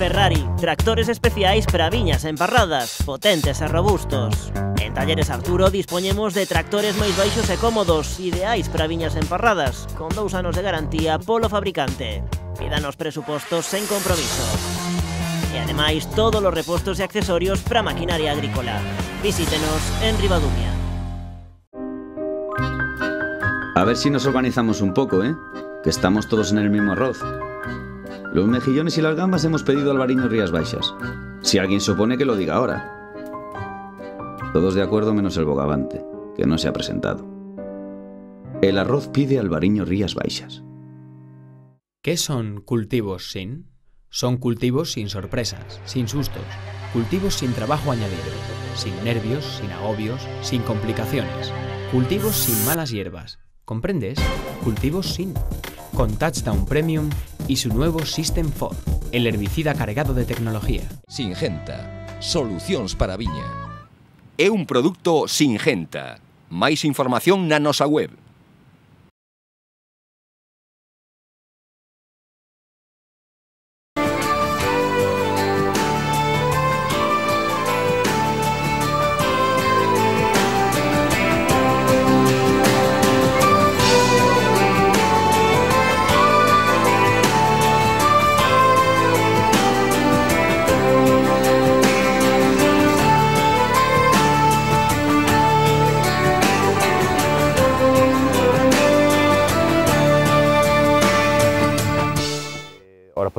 Ferrari, tractores especiais para viñas emparradas, potentes y e robustos. En Talleres Arturo disponemos de tractores más baixos y e cómodos, ideais para viñas emparradas, con dos anos de garantía polo fabricante. Pídanos presupuestos sin compromiso. Y e, además todos los repuestos y accesorios para maquinaria agrícola. Visítenos en Ribadumia. A ver si nos organizamos un poco, ¿eh? Que estamos todos en el mismo arroz. Los mejillones y las gambas hemos pedido al Bariño Rías Baixas. Si alguien supone que lo diga ahora. Todos de acuerdo menos el bogavante, que no se ha presentado. El arroz pide al Bariño Rías Baixas. ¿Qué son cultivos sin? Son cultivos sin sorpresas, sin sustos, cultivos sin trabajo añadido, sin nervios, sin agobios, sin complicaciones, cultivos sin malas hierbas. ¿Comprendes? Cultivos sin. Con Touchdown Premium y su nuevo System 4, el herbicida cargado de tecnología. Singenta, soluciones para viña. Es un producto Singenta. Más información en nosa web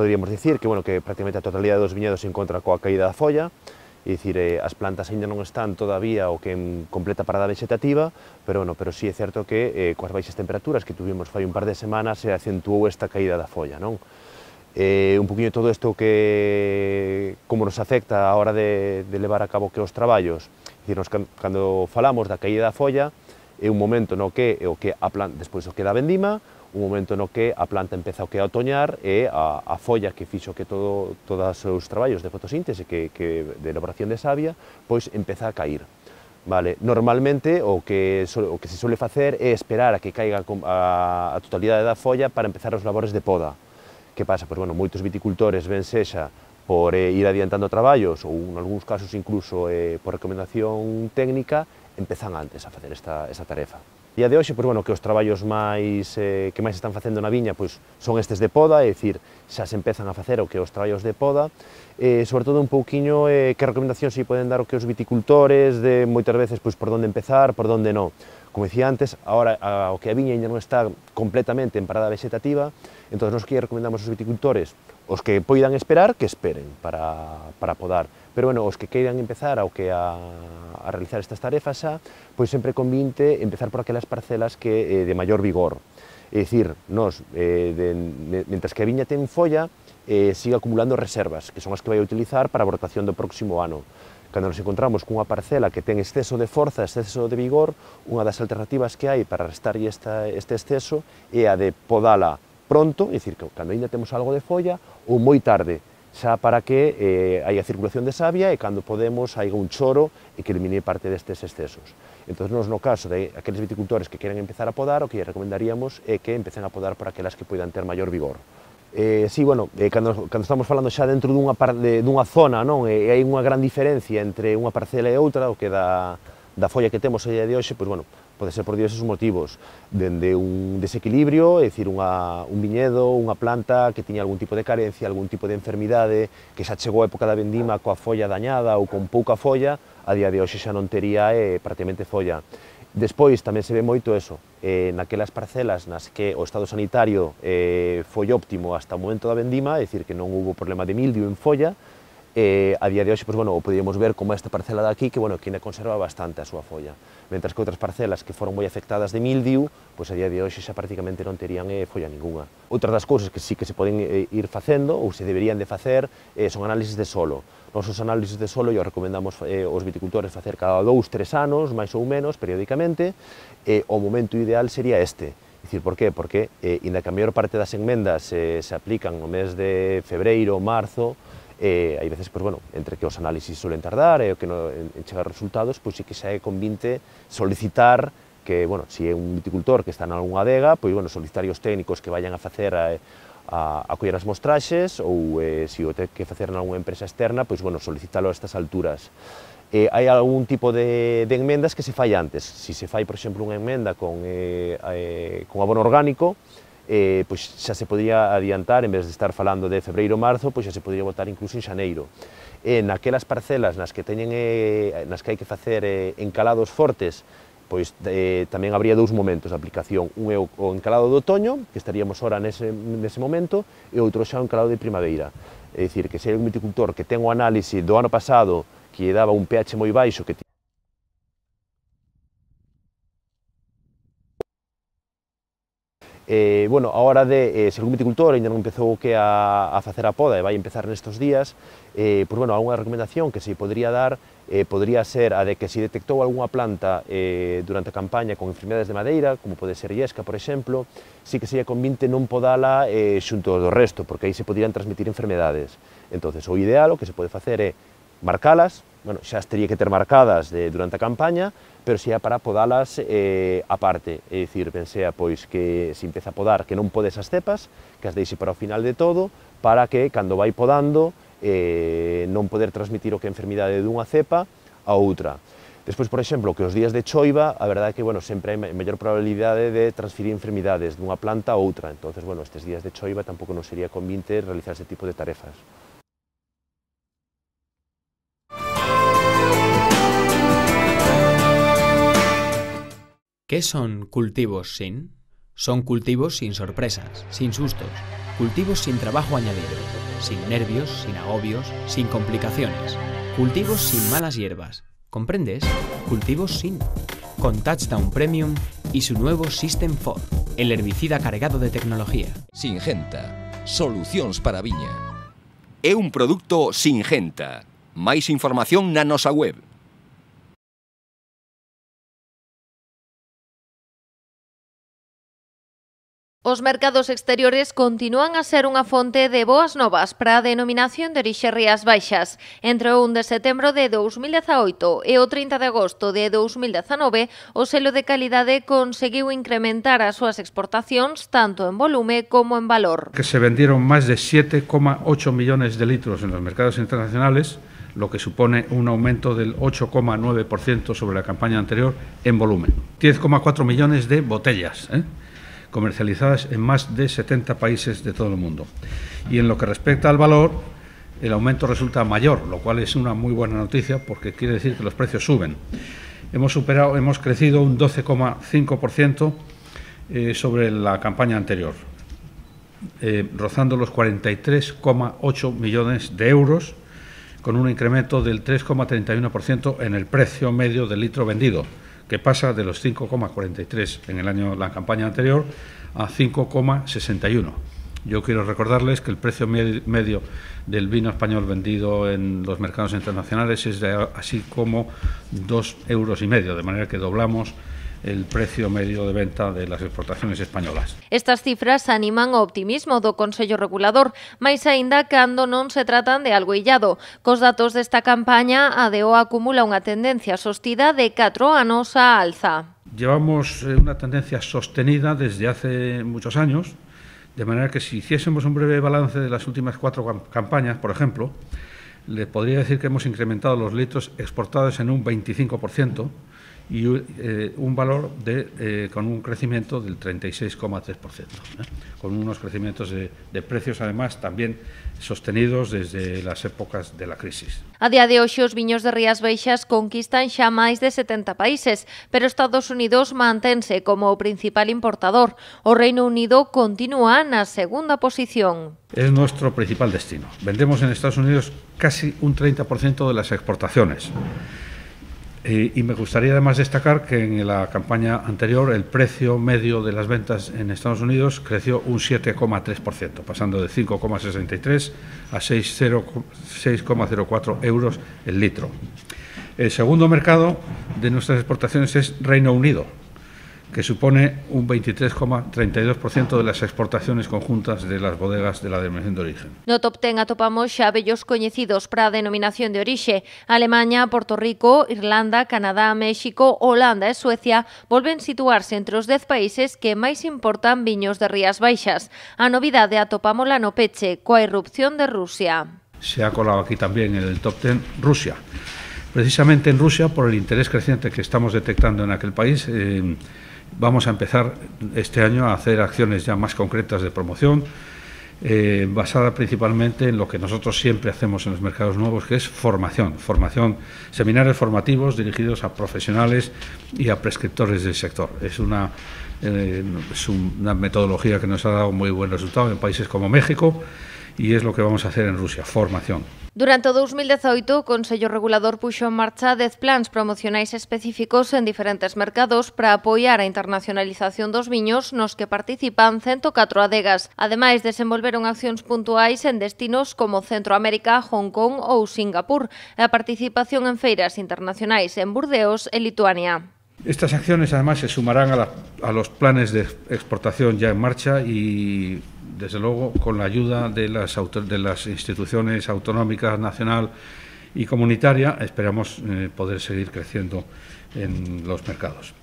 poderíamos dicir que, bueno, que prácticamente a totalidade dos viñedos se encontra coa caída da folla, e dicir, eh, as plantas aínda non están todavía o que en completa parada vegetativa, pero bueno, pero sí é certo que eh, coas baixas temperaturas que tuvimos fai un par de semanas se acentuou esta caída da folla, non? Eh, un poquinho todo isto que como nos afecta a hora de, de levar a cabo que os traballos. Dicir, nos, cando falamos da caída da folla, é un momento no que o que a plan, despois o que da vendima, un momento no que a planta empezou o que a otoñar e a, a folla que fixo que todo, todos os seus traballos de fotosíntese que, que de elaboración de savia pois empeza a cair. Vale, normalmente o que, o que se suele facer é esperar a que caiga a, a totalidade da folla para empezar os labores de poda. Que pasa? Pois, bueno, moitos viticultores ven sexa por eh, ir adiantando traballos ou en algúns casos incluso eh, por recomendación técnica empezan antes a facer esta, esta tarefa. Día de hoxe, pois, bueno, que os traballos máis eh, que máis están facendo na viña pois, son estes de poda, é dicir, xa se empezan a facer o que os traballos de poda, eh, sobre todo un pouquiño eh, que recomendacións se poden dar o que os viticultores de moitas veces pois, por onde empezar, por onde non. Como decía antes, ahora a, o que a viña ainda non está completamente en parada vegetativa, entón nos que recomendamos aos viticultores os que poidan esperar, que esperen para, para podar. Pero, bueno, os que queiran empezar ao que a, a realizar estas tarefas xa, pois sempre convinte empezar por aquelas parcelas que eh, de maior vigor. É dicir, nos, eh, de, de, mentras que a viña ten folla, eh, siga acumulando reservas, que son as que vai utilizar para a brotación do próximo ano. Cando nos encontramos cunha parcela que ten exceso de forza, exceso de vigor, unha das alternativas que hai para restar esta, este exceso é a de podala pronto, é dicir, cando ainda temos algo de folla, ou moi tarde, xa para que eh, hai a circulación de savia e cando podemos hai un choro e que elimine parte destes excesos. Entón, nos no caso de aqueles viticultores que queren empezar a podar, o que lle recomendaríamos é que empecen a podar por aquelas que poidan ter maior vigor. Eh, sí, bueno, eh, cando, cando estamos falando xa dentro dunha, par, de, dunha zona, non? E, eh, hai unha gran diferencia entre unha parcela e outra, o que da, da folla que temos a día de hoxe, pois, bueno, pode ser por diversos motivos, dende un desequilibrio, é dicir, unha, un viñedo, unha planta que tiña algún tipo de carencia, algún tipo de enfermidade, que xa chegou a época da vendima coa folla dañada ou con pouca folla, a día de hoxe xa non tería eh, prácticamente folla. Despois tamén se ve moito eso, eh, naquelas parcelas nas que o estado sanitario eh, foi óptimo hasta o momento da vendima, é dicir que non hubo problema de mildio en folla, eh, a día de hoxe, pois, bueno, o podíamos ver como esta parcela de aquí, que, bueno, que ainda conserva bastante a súa folla. Mentras que outras parcelas que foron moi afectadas de mildio, pois a día de hoxe xa prácticamente non terían eh, folla ninguna. Outra das cousas que sí que se poden eh, ir facendo ou se deberían de facer eh, son análises de solo. Nos os análises de solo yo recomendamos eh, viticultores facer cada dous, tres anos, máis ou menos, periódicamente, e eh, o momento ideal sería este, Dicir, por qué? Porque, eh, inda que a maior parte das enmendas eh, se aplican no mes de febreiro, marzo, eh, hai veces, pois, pues, bueno, entre que os análisis suelen tardar e eh, que non en, en chegar resultados, pois pues, sí que xa é convinte solicitar que, bueno, se si é un viticultor que está en algunha adega, pois, bueno, solicitar os técnicos que vayan a facer a, eh, a, a coller as mostraxes ou eh, se si o ten que facer en algunha empresa externa, pois, bueno, solicitalo a estas alturas. Eh, hai algún tipo de, de enmendas que se fai antes. Si se fai, por exemplo, unha enmenda con, eh, eh, con abono orgánico, eh, pois xa se podía adiantar, en vez de estar falando de febreiro marzo, pois xa se podía votar incluso en xaneiro. Eh, naquelas parcelas nas que teñen eh, nas que hai que facer eh, encalados fortes pois eh, tamén habría dous momentos de aplicación. Un é o, encalado do otoño, que estaríamos ora nese, nese momento, e outro xa o encalado de primavera. É dicir, que se é un viticultor que ten o análise do ano pasado que lle daba un pH moi baixo que Eh, bueno, a hora de, eh, se algún viticultor ainda non empezou que a, a facer a poda e vai empezar nestos días, eh, pois, pues, bueno, há unha recomendación que se podría dar eh, podría ser a de que se detectou algunha planta eh, durante a campaña con enfermedades de madeira, como pode ser iesca, por exemplo, si que sería convinte non podala eh, xunto do resto, porque aí se poderían transmitir enfermedades. entonces o ideal o que se pode facer é marcalas, bueno, xa teria que ter marcadas de, durante a campaña, pero xa é para podalas eh, aparte, é dicir, pensea pois que se empeza a podar que non pode esas cepas, que as deixe para o final de todo, para que cando vai podando eh, non poder transmitir o que a enfermidade dunha cepa a outra. Despois, por exemplo, que os días de choiva, a verdade é que, bueno, sempre hai mellor probabilidade de transferir enfermidades dunha planta a outra. entonces bueno, estes días de choiva tampouco non sería convinte realizar ese tipo de tarefas. Que son cultivos sin? Son cultivos sin sorpresas, sin sustos, Cultivos sin trabajo añadido, sin nervios, sin agobios, sin complicaciones. Cultivos sin malas hierbas. ¿Comprendes? Cultivos sin. Con Touchdown Premium y su nuevo System 4, el herbicida cargado de tecnología. Singenta. Soluciones para viña. Es un producto Singenta. Más información nanosa web Os mercados exteriores continúan a ser unha fonte de boas novas para a denominación de orixe Rías Baixas. Entre o 1 de setembro de 2018 e o 30 de agosto de 2019, o selo de calidade conseguiu incrementar as súas exportacións tanto en volume como en valor. Que se vendieron máis de 7,8 millóns de litros nos mercados internacionales, lo que supone un aumento del 8,9% sobre a campaña anterior en volumen. 10,4 millóns de botellas, ¿eh? comercializadas en más de 70 países de todo el mundo. Y en lo que respecta al valor, el aumento resulta mayor, lo cual es una muy buena noticia porque quiere decir que los precios suben. Hemos superado, hemos crecido un 12,5% eh, sobre la campaña anterior, eh, rozando los 43,8 millones de euros, con un incremento del 3,31% en el precio medio del litro vendido que pasa de los 5,43 en el año la campaña anterior a 5,61. Yo quiero recordarles que el precio medio del vino español vendido en los mercados internacionales es de así como dos euros y medio, de manera que doblamos el precio medio de venta de las exportaciones españolas. Estas cifras animan o optimismo do Consello Regulador, máis aínda cando non se tratan de algo illado. Cos datos desta campaña, a acumula unha tendencia sostida de 4 anos a alza. Llevamos eh, unha tendencia sostenida desde hace muchos años, de manera que si hiciésemos un breve balance de las últimas cuatro campañas, por ejemplo, le podría decir que hemos incrementado los litros exportados en un 25%, y eh, un valor de, eh, con un crecimiento del 36,3%, ¿eh? con unos crecimientos de, de, precios, además, también sostenidos desde las épocas de la crisis. A día de hoxe, os viños de Rías Baixas conquistan xa máis de 70 países, pero Estados Unidos mantense como o principal importador. O Reino Unido continúa na segunda posición. Es nuestro principal destino. Vendemos en Estados Unidos casi un 30% de las exportaciones. Eh, y me gustaría además destacar que en la campaña anterior el precio medio de las ventas en Estados Unidos creció un 7,3%, pasando de 5,63 a 6,04 euros el litro. El segundo mercado de nuestras exportaciones es Reino Unido, que supone un 23,32% de las exportaciones conjuntas de las bodegas de la denominación de origen. No top ten atopamos xa vellos coñecidos para a denominación de orixe. Alemania, Porto Rico, Irlanda, Canadá, México, Holanda e Suecia volven situarse entre os 10 países que máis importan viños de Rías Baixas. A novidade atopámola no peche coa irrupción de Rusia. Se ha colado aquí tamén en el top ten Rusia. Precisamente en Rusia, por el interés creciente que estamos detectando en aquel país, eh, vamos a empezar este año a hacer acciones ya más concretas de promoción, eh, basada principalmente en lo que nosotros siempre hacemos en los mercados nuevos, que es formación, formación, seminarios formativos dirigidos a profesionales y a prescriptores del sector. Es una, eh, es una metodología que nos ha dado muy buen resultado en países como México. e é lo que vamos a hacer en Rusia, formación. Durante o 2018, o Consello Regulador puxo en marcha 10 plans promocionais específicos en diferentes mercados para apoiar a internacionalización dos viños nos que participan 104 adegas. Ademais, desenvolveron accións puntuais en destinos como Centroamérica, Hong Kong ou Singapur e a participación en feiras internacionais en Burdeos e Lituania. Estas acciones además se sumarán a, la, a los planes de exportación ya en marcha y desde luego, con la ayuda de las, instituciones autonómicas, nacional y comunitaria, esperamos eh, poder seguir creciendo en los mercados.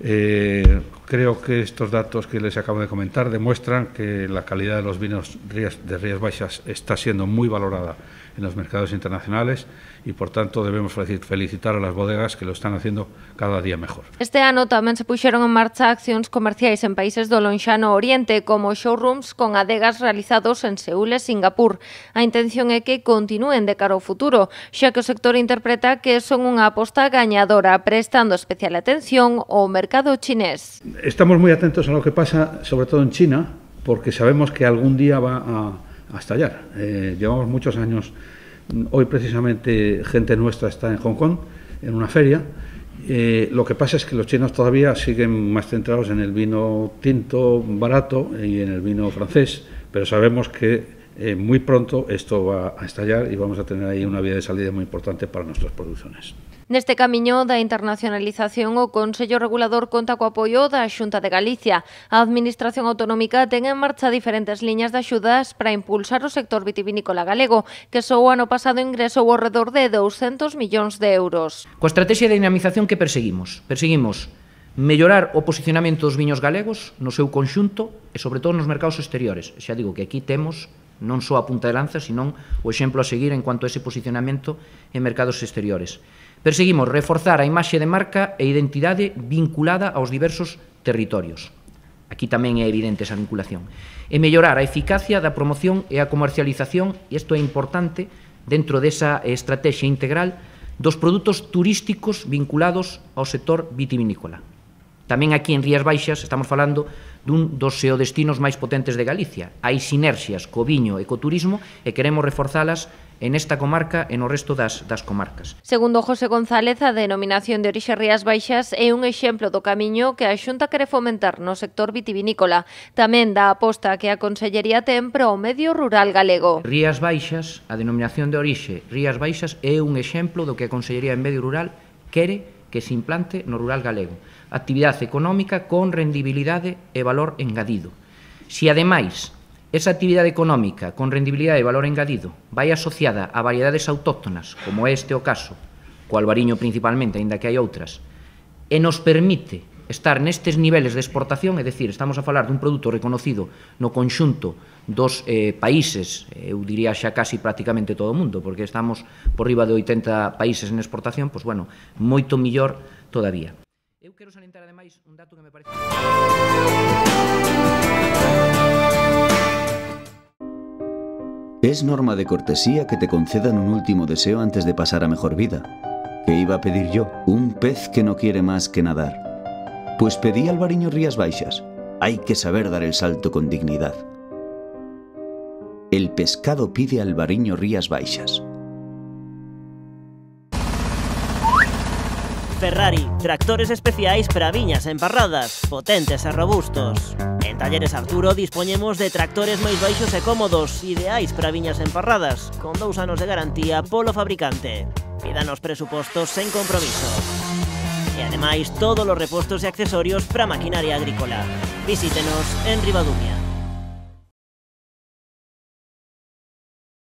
Eh, creo que estos datos que les acabo de comentar demuestran que la calidad de los vinos de Rías Baixas está siendo muy valorada en los mercados internacionales y, por tanto, debemos felicitar a las bodegas que lo están haciendo cada día mejor. Este ano tamén se puxeron en marcha accións comerciais en países do Lonxano Oriente, como showrooms con adegas realizados en Seúl e Singapur. A intención é que continúen de cara ao futuro, xa que o sector interpreta que son unha aposta gañadora, prestando especial atención ao mercado chinés. Estamos moi atentos a lo que pasa, sobre todo en China, porque sabemos que algún día va a hasta allá eh, llevamos muchos años, hoy precisamente gente nuestra está en Hong Kong, en una feria. Eh, lo que pasa es que los chinos todavía siguen más centrados en el vino tinto barato y en el vino francés, pero sabemos que eh, muy pronto esto va a estallar y vamos a tener ahí una vía de salida muy importante para nuestras producciones. Neste camiño da internacionalización, o Consello Regulador conta co apoio da Xunta de Galicia. A Administración Autonómica ten en marcha diferentes liñas de axudas para impulsar o sector vitivinícola galego, que só o ano pasado ingresou ao redor de 200 millóns de euros. Coa estrategia de dinamización que perseguimos? Perseguimos mellorar o posicionamento dos viños galegos no seu conxunto e sobre todo nos mercados exteriores. Xa digo que aquí temos non só a punta de lanza, senón o exemplo a seguir en cuanto a ese posicionamento en mercados exteriores. Perseguimos reforzar a imaxe de marca e identidade vinculada aos diversos territorios. Aquí tamén é evidente esa vinculación. E mellorar a eficacia da promoción e a comercialización, e isto é importante, dentro desa estrategia integral dos produtos turísticos vinculados ao sector vitivinícola. Tamén aquí en Rías Baixas estamos falando dun dos xeodestinos máis potentes de Galicia. Hai sinerxias co viño e co turismo e queremos reforzalas en esta comarca e no resto das, das comarcas. Segundo José González, a denominación de orixe Rías Baixas é un exemplo do camiño que a Xunta quere fomentar no sector vitivinícola, tamén da aposta que a Consellería ten para o medio rural galego. Rías Baixas, a denominación de orixe Rías Baixas é un exemplo do que a Consellería en Medio Rural quere que se implante no rural galego. Actividade económica con rendibilidade e valor engadido. Se ademais esa actividade económica con rendibilidade e valor engadido vai asociada a variedades autóctonas, como este o caso, co albariño principalmente, aínda que hai outras, e nos permite estar nestes niveles de exportación, é dicir, estamos a falar dun produto reconocido no conxunto dos eh, países, eh, eu diría xa casi prácticamente todo o mundo, porque estamos por riba de 80 países en exportación, pois bueno, moito millor todavía. Eu quero salientar ademais un dato que me parece... Es norma de cortesía que te concedan un último deseo antes de pasar a mejor vida. Que iba a pedir yo? Un pez que no quiere más que nadar. Pues pedí al Bariño Rías Baixas. Hay que saber dar el salto con dignidad. El pescado pide al Bariño Rías Baixas. Ferrari, tractores especiais para viñas emparradas, potentes y e robustos. En Talleres Arturo disponemos de tractores más baixos e cómodos, ideais para viñas emparradas, con dos anos de garantía polo fabricante. Pídanos presupuestos sin compromiso. ademais todos os repostos e accesorios para maquinaria agrícola. Visítenos en Ribadumia.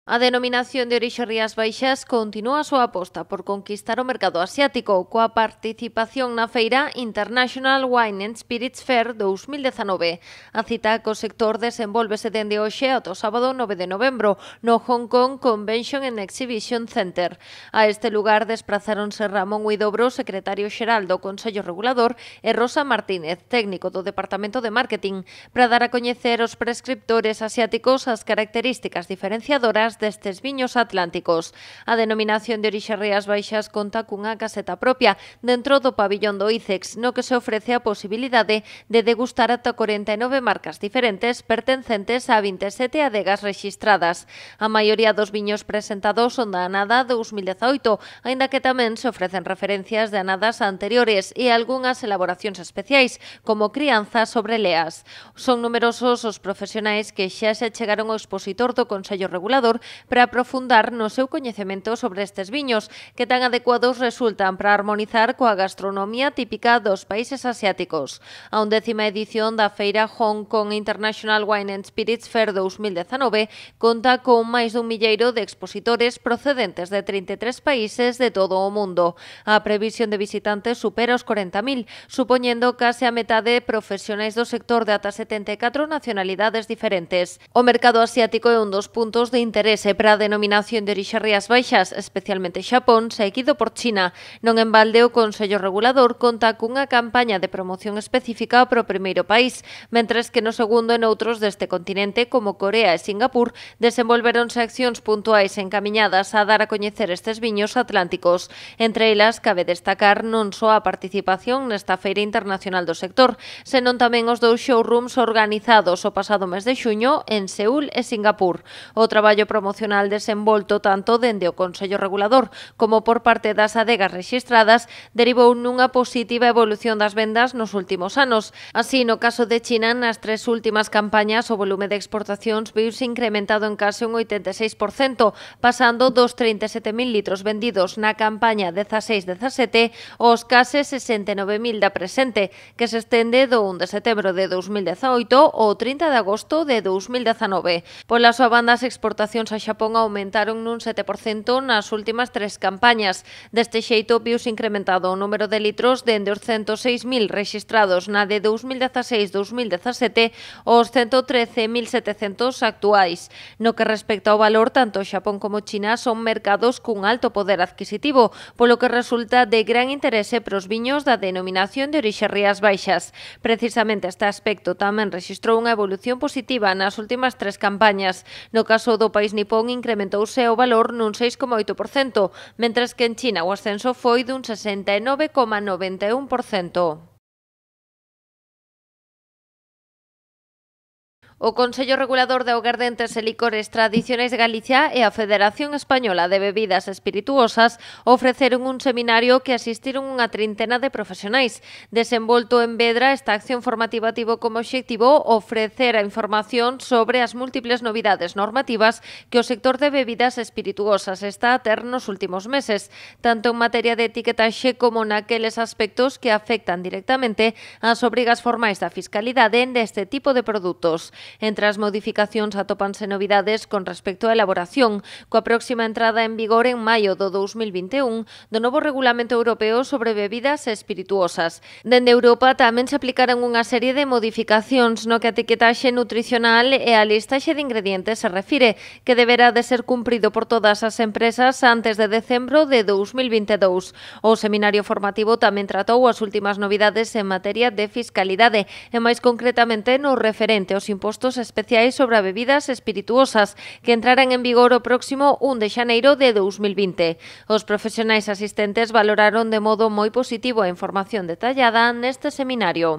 A denominación de orixe Rías Baixas continúa a súa aposta por conquistar o mercado asiático coa participación na feira International Wine and Spirits Fair 2019. A cita co sector desenvolvese dende hoxe ata o sábado 9 de novembro no Hong Kong Convention and Exhibition Center. A este lugar desplazáronse Ramón Huidobro, secretario xeral do Consello Regulador, e Rosa Martínez, técnico do Departamento de Marketing, para dar a coñecer os prescriptores asiáticos as características diferenciadoras destes viños atlánticos. A denominación de orixe Rías Baixas conta cunha caseta propia dentro do pabillón do ICEX, no que se ofrece a posibilidade de degustar ata 49 marcas diferentes pertencentes a 27 adegas registradas. A maioría dos viños presentados son da anada 2018, aínda que tamén se ofrecen referencias de anadas anteriores e algunhas elaboracións especiais, como crianza sobre leas. Son numerosos os profesionais que xa se chegaron ao expositor do Consello Regulador para aprofundar no seu coñecemento sobre estes viños, que tan adecuados resultan para armonizar coa gastronomía típica dos países asiáticos. A undécima edición da feira Hong Kong International Wine and Spirits Fair 2019 conta con máis dun milleiro de expositores procedentes de 33 países de todo o mundo. A previsión de visitantes supera os 40.000, supoñendo case a metade profesionais do sector de ata 74 nacionalidades diferentes. O mercado asiático é un dos puntos de interés interese para a denominación de orixe Rías Baixas, especialmente Xapón, seguido por China. Non en balde o Consello Regulador conta cunha campaña de promoción específica para o primeiro país, mentres que no segundo en outros deste continente como Corea e Singapur desenvolveronse accións puntuais encaminhadas a dar a coñecer estes viños atlánticos. Entre elas, cabe destacar non só a participación nesta Feira Internacional do Sector, senón tamén os dous showrooms organizados o pasado mes de xuño en Seúl e Singapur. O traballo promocional promocional desenvolto tanto dende o Consello Regulador como por parte das adegas registradas derivou nunha positiva evolución das vendas nos últimos anos. Así, no caso de China, nas tres últimas campañas o volume de exportacións viuse incrementado en case un 86%, pasando dos 37.000 litros vendidos na campaña 16-17 aos case 69.000 da presente, que se estende do 1 de setembro de 2018 ao 30 de agosto de 2019. Pola súa banda, as exportacións a Xapón aumentaron nun 7% nas últimas tres campañas. Deste xeito, vius incrementado o número de litros dende os 106.000 registrados na de 2016-2017 aos 113.700 actuais. No que respecta ao valor, tanto Xapón como China son mercados cun alto poder adquisitivo, polo que resulta de gran interese pros viños da denominación de orixe Rías Baixas. Precisamente este aspecto tamén registrou unha evolución positiva nas últimas tres campañas. No caso do país nipón, Nipón incrementouse o valor nun 6,8%, mentras que en China o ascenso foi dun 69,91%. O Consello Regulador de Augardentes e Licores Tradicionais de Galicia e a Federación Española de Bebidas Espirituosas ofreceron un seminario que asistiron unha trintena de profesionais. Desenvolto en Vedra, esta acción formativa tivo como obxectivo ofrecer a información sobre as múltiples novidades normativas que o sector de bebidas espirituosas está a ter nos últimos meses, tanto en materia de etiquetaxe como naqueles aspectos que afectan directamente ás obrigas formais da fiscalidade neste tipo de produtos. Entre as modificacións atopanse novidades con respecto á elaboración, coa próxima entrada en vigor en maio do 2021 do novo Regulamento Europeo sobre Bebidas Espirituosas. Dende Europa tamén se aplicaron unha serie de modificacións no que a etiquetaxe nutricional e a listaxe de ingredientes se refire, que deberá de ser cumprido por todas as empresas antes de decembro de 2022. O seminario formativo tamén tratou as últimas novidades en materia de fiscalidade, e máis concretamente no referente aos impostos impostos especiais sobre bebidas espirituosas que entrarán en vigor o próximo 1 de xaneiro de 2020. Os profesionais asistentes valoraron de modo moi positivo a información detallada neste seminario.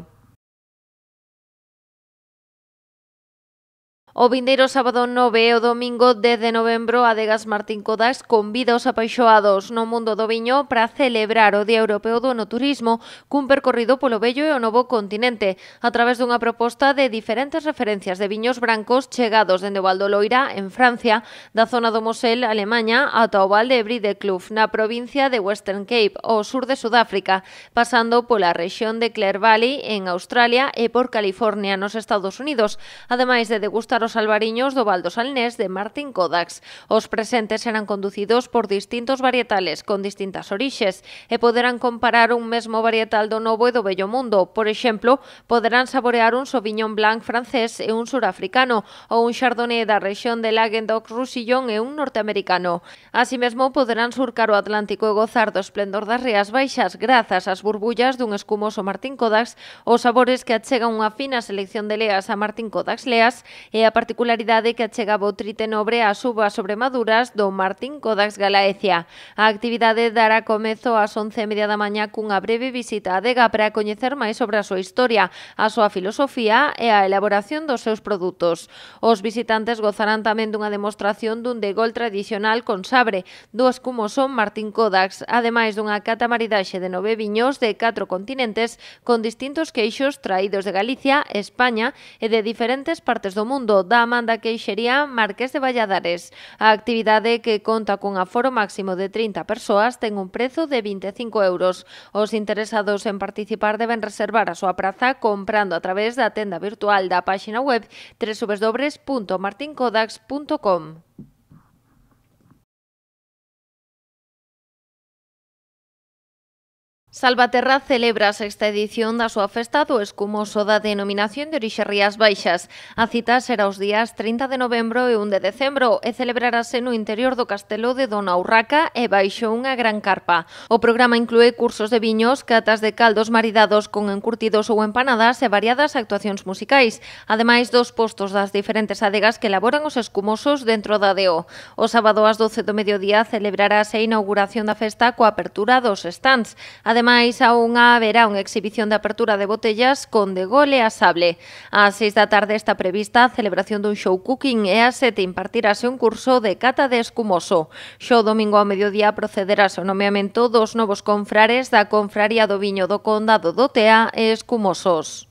O vindeiro sábado 9 e o domingo 10 de novembro Adegas Martín Codas convida os apaixoados no mundo do viño para celebrar o Día Europeo do Noturismo cun percorrido polo vello e o novo continente a través dunha proposta de diferentes referencias de viños brancos chegados dende o Valdo Loira en Francia, da zona do Mosel, Alemanha, ata o Val de Bridekloof na provincia de Western Cape, ao sur de Sudáfrica, pasando pola rexión de Clare Valley en Australia e por California nos Estados Unidos, ademais de degustar os albariños do Val Salnés de Martín Kodax. Os presentes serán conducidos por distintos varietales con distintas orixes e poderán comparar un mesmo varietal do Novo e do Bello Mundo. Por exemplo, poderán saborear un Sauvignon Blanc francés e un surafricano ou un Chardonnay da rexión de Languedoc Roussillon e un norteamericano. Así mesmo, poderán surcar o Atlántico e gozar do esplendor das Rías Baixas grazas ás burbullas dun escumoso Martín Kodax, os sabores que achegan unha fina selección de leas a Martín Kodax Leas e a particularidade que achegaba o trite nobre ás sobremaduras do Martín Codax Galaecia. A actividade dará comezo ás 11:30 da mañá cunha breve visita á adega para coñecer máis sobre a súa historia, a súa filosofía e a elaboración dos seus produtos. Os visitantes gozarán tamén dunha demostración dun degol tradicional con sabre, dúas como son Martín Codax, ademais dunha catamaridaxe de nove viños de catro continentes con distintos queixos traídos de Galicia, España e de diferentes partes do mundo, da Amanda Queixería Marqués de Valladares. A actividade que conta cun aforo máximo de 30 persoas ten un prezo de 25 euros. Os interesados en participar deben reservar a súa praza comprando a través da tenda virtual da páxina web www.martincodax.com. Salvaterra celebra a sexta edición da súa festa do escumoso da denominación de Orixe Rías Baixas. A cita será os días 30 de novembro e 1 de decembro e celebrarase no interior do castelo de Dona Urraca e baixo unha gran carpa. O programa inclúe cursos de viños, catas de caldos maridados con encurtidos ou empanadas e variadas actuacións musicais, ademais dos postos das diferentes adegas que elaboran os escumosos dentro da DO. O sábado ás 12 do mediodía celebrarase a inauguración da festa coa apertura dos stands. Ademais, máis a unha verá unha exhibición de apertura de botellas con de gole a sable. A 6 da tarde está prevista a celebración dun show cooking e ás 7 impartirase un curso de cata de escumoso. Xo domingo ao mediodía procederase o nomeamento dos novos confrares da Confraría do Viño do Condado do Tea e Escumosos.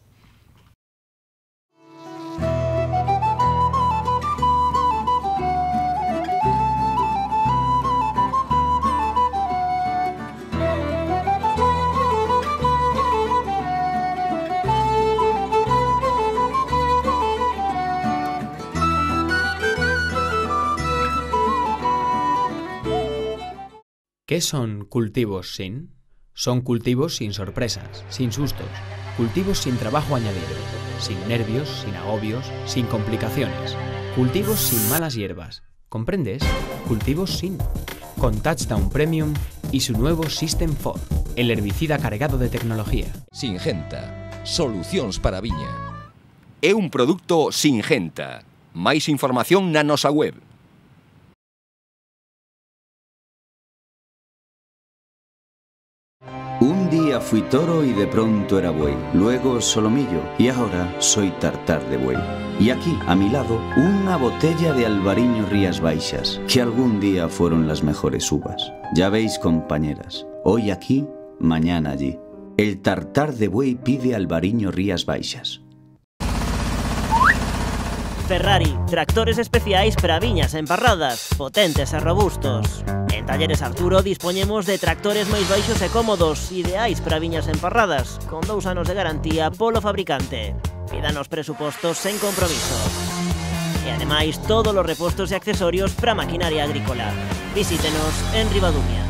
¿Qué son cultivos sin? Son cultivos sin sorpresas, sin sustos, cultivos sin trabajo añadido, sin nervios, sin agobios, sin complicaciones, cultivos sin malas hierbas. ¿Comprendes? Cultivos sin. Con Touchdown Premium y su nuevo System 4, el herbicida cargado de tecnología. Singenta, soluciones para viña. Es un producto Singenta. Más información nanosa web Un día fui toro y de pronto era buey, luego solomillo y ahora soy tartar de buey. Y aquí, a mi lado, una botella de albariño Rías Baixas, que algún día fueron las mejores uvas. Ya veis, compañeras, hoy aquí, mañana allí. El tartar de buey pide albariño Rías Baixas. Ferrari, tractores especiais para viñas emparradas, potentes y e robustos. En Talleres Arturo disponemos de tractores más baixos y e cómodos, ideales para viñas emparradas, con dos anos de garantía polo fabricante. Pídanos presupuestos sin compromiso. Y e además todos los repuestos y accesorios para maquinaria agrícola. Visítenos en Ribadumia.